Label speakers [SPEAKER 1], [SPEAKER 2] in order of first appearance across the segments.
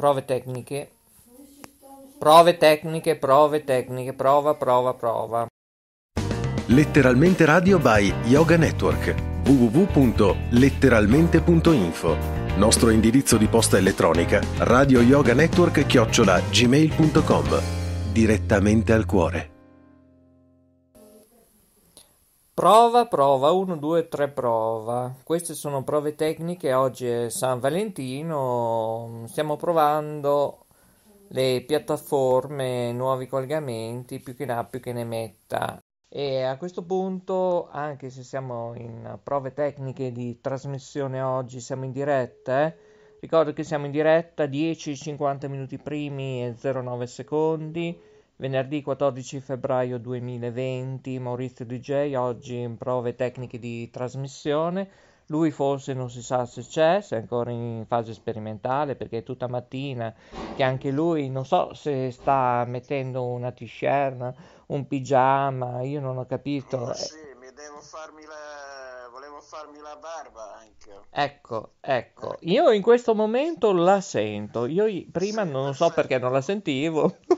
[SPEAKER 1] prove tecniche, prove tecniche, prove tecniche, prova, prova,
[SPEAKER 2] prova. Letteralmente Radio by Yoga Network www.letteralmente.info Nostro indirizzo di posta elettronica radio yoga network chiocciola gmail.com Direttamente al cuore.
[SPEAKER 1] Prova, prova, 1, 2, 3, prova. Queste sono prove tecniche, oggi è San Valentino, stiamo provando le piattaforme, nuovi collegamenti, più che ne ha più che ne metta. E a questo punto, anche se siamo in prove tecniche di trasmissione oggi, siamo in diretta, eh? ricordo che siamo in diretta 10, 50 minuti primi e 09 secondi Venerdì 14 febbraio 2020 Maurizio DJ oggi in prove tecniche di trasmissione. Lui forse non si sa se c'è, se è ancora in fase sperimentale perché è tutta mattina che anche lui non so se sta mettendo una t-shirt, un pigiama, io non ho capito. Oh, sì, mi devo farmi la... volevo farmi la barba anche. Ecco, ecco, io in questo momento la sento, io prima sì, non so perché non la sentivo.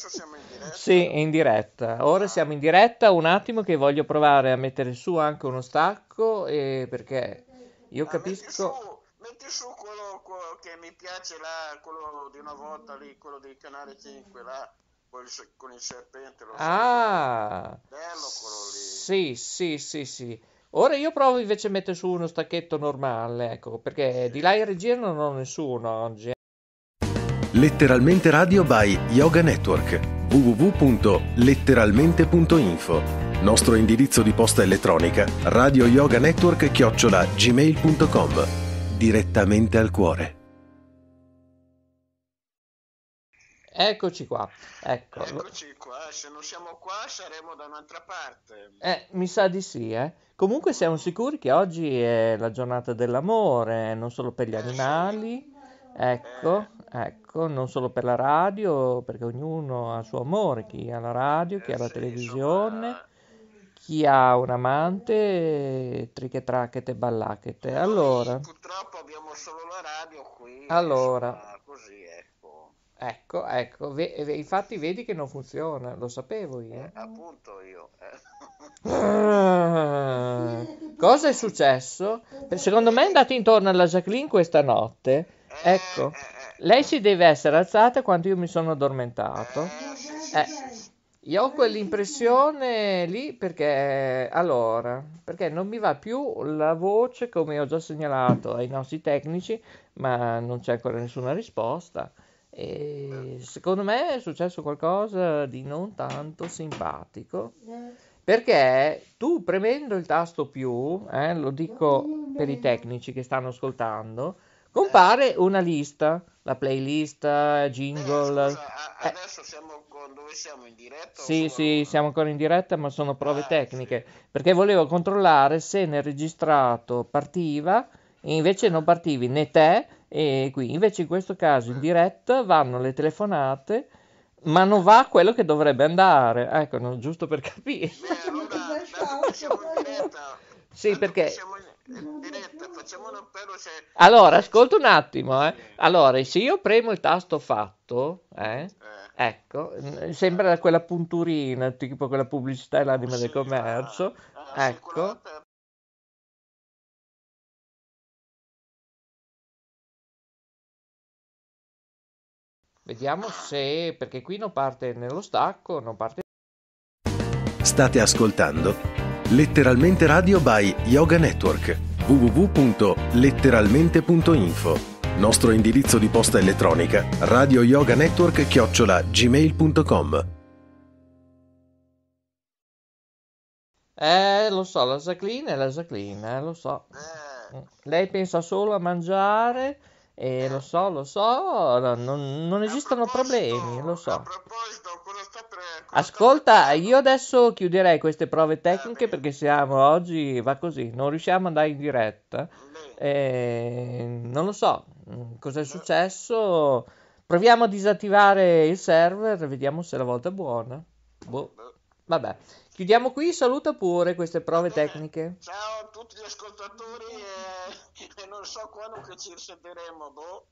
[SPEAKER 1] adesso siamo in diretta. Sì, è in diretta. Ora ah. siamo in diretta. Un attimo che voglio provare a mettere su anche uno stacco e perché io ah, Ma capisco... Metti su, metti su quello, quello, che mi piace là, quello di una volta lì, quello di Canale 5 là. Con il, serpente lo ah, bello quello lì. Sì, sì, sì, sì. Ora io provo invece a mettere su uno stacchetto normale, ecco, perché sì. di là in regia non ho nessuno oggi. Eh.
[SPEAKER 2] Letteralmente Radio by Yoga Network www.letteralmente.info Nostro indirizzo di posta elettronica radio yoga network chiocciola gmail.com Direttamente al cuore.
[SPEAKER 1] Eccoci qua. Ecco. Eccoci qua, se non siamo qua saremo da un'altra parte. Eh, mi sa di sì, eh. Comunque siamo sicuri che oggi è la giornata dell'amore, non solo per gli eh animali. Ecco, eh. ecco. Marco, non solo per la radio, perché ognuno ha il suo amore, chi ha la radio, chi ha la eh, televisione, chi ha un amante, e ballachete. Eh, allora, purtroppo abbiamo solo la radio qui. Allora, così,
[SPEAKER 2] ecco.
[SPEAKER 1] Ecco, ecco, infatti vedi che non funziona, lo sapevo io. Eh, appunto io. Eh. cosa è successo? Secondo me è andata intorno alla Jacqueline questa notte. Ecco. Lei si deve essere alzata quando io mi sono addormentato. Eh, io ho quell'impressione lì perché, allora, perché non mi va più la voce come ho già segnalato ai nostri tecnici, ma non c'è ancora nessuna risposta. E secondo me è successo qualcosa di non tanto simpatico. Perché tu premendo il tasto più, eh, lo dico per i tecnici che stanno ascoltando, compare una lista, la playlist, jingle. Eh, scusa, a- eh. adesso siamo con... dove siamo in diretta? Sì, sono... sì, siamo ancora in diretta, ma sono prove ah, tecniche, sì. perché volevo controllare se nel registrato partiva e invece non partivi né te e qui. Invece in questo caso in diretta vanno le telefonate ma non va quello che dovrebbe andare. Ecco, non, giusto per capire. Beh, allora, siamo in diretta. Sì, perché siamo in diretta, facciamo un appello se... Allora, ascolta un attimo, eh. Allora, se io premo il tasto fatto, eh, eh. ecco, sembra quella punturina, tipo quella pubblicità oh, e l'anima sì, del commercio, ah, ah, ecco... Vediamo se, perché qui non parte nello stacco, non parte...
[SPEAKER 2] State ascoltando Letteralmente Radio by Yoga Network www.letteralmente.info Nostro indirizzo di posta elettronica radio yoga network chiocciola gmail.com
[SPEAKER 1] Eh, lo so, la Jacqueline è la Jacqueline, eh, lo so. Lei pensa solo a mangiare e eh, lo so, lo so, non, non esistono problemi, lo so. A proposito, Ascolta, io adesso chiuderei queste prove tecniche perché siamo oggi, va così, non riusciamo ad andare in diretta. E non lo so mm, cosa è successo. Proviamo a disattivare il server, vediamo se la volta è buona. Boh. Vabbè, chiudiamo qui, saluta pure queste prove tecniche. Ciao a tutti gli
[SPEAKER 2] ascoltatori e, e non so quando che ci sentiremo. Boh.